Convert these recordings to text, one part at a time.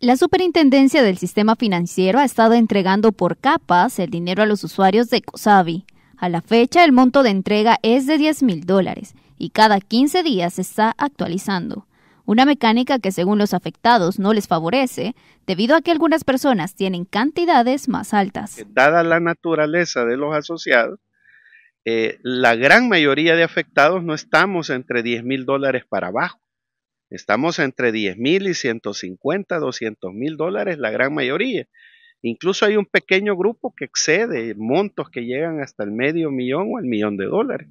La Superintendencia del Sistema Financiero ha estado entregando por capas el dinero a los usuarios de COSAVI. A la fecha, el monto de entrega es de 10 mil dólares y cada 15 días se está actualizando. Una mecánica que, según los afectados, no les favorece debido a que algunas personas tienen cantidades más altas. Eh, dada la naturaleza de los asociados, eh, la gran mayoría de afectados no estamos entre 10 mil dólares para abajo. Estamos entre 10 mil y 150, 200 mil dólares, la gran mayoría. Incluso hay un pequeño grupo que excede montos que llegan hasta el medio millón o el millón de dólares.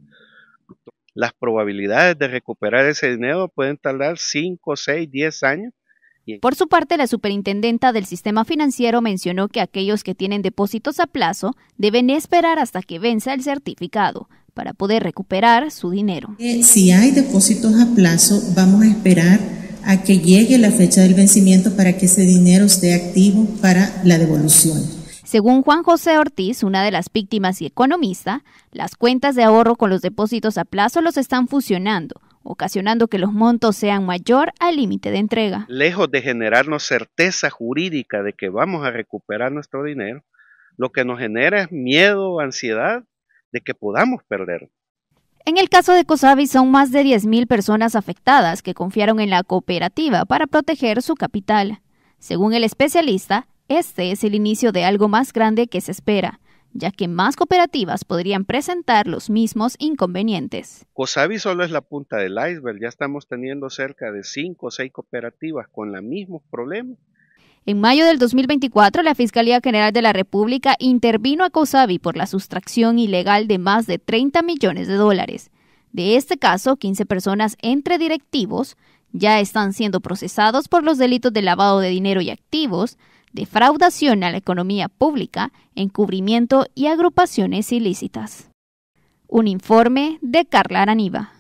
Las probabilidades de recuperar ese dinero pueden tardar 5, 6, 10 años por su parte, la superintendenta del sistema financiero mencionó que aquellos que tienen depósitos a plazo deben esperar hasta que venza el certificado, para poder recuperar su dinero. Eh, si hay depósitos a plazo, vamos a esperar a que llegue la fecha del vencimiento para que ese dinero esté activo para la devolución. Según Juan José Ortiz, una de las víctimas y economista, las cuentas de ahorro con los depósitos a plazo los están fusionando, ocasionando que los montos sean mayor al límite de entrega. Lejos de generarnos certeza jurídica de que vamos a recuperar nuestro dinero, lo que nos genera es miedo, ansiedad de que podamos perder. En el caso de Cosabi son más de 10.000 personas afectadas que confiaron en la cooperativa para proteger su capital. Según el especialista, este es el inicio de algo más grande que se espera, ya que más cooperativas podrían presentar los mismos inconvenientes. Cosabi solo es la punta del iceberg, ya estamos teniendo cerca de 5 o 6 cooperativas con los mismos problemas en mayo del 2024, la Fiscalía General de la República intervino a Cosavi por la sustracción ilegal de más de 30 millones de dólares. De este caso, 15 personas entre directivos ya están siendo procesados por los delitos de lavado de dinero y activos, defraudación a la economía pública, encubrimiento y agrupaciones ilícitas. Un informe de Carla Araniva.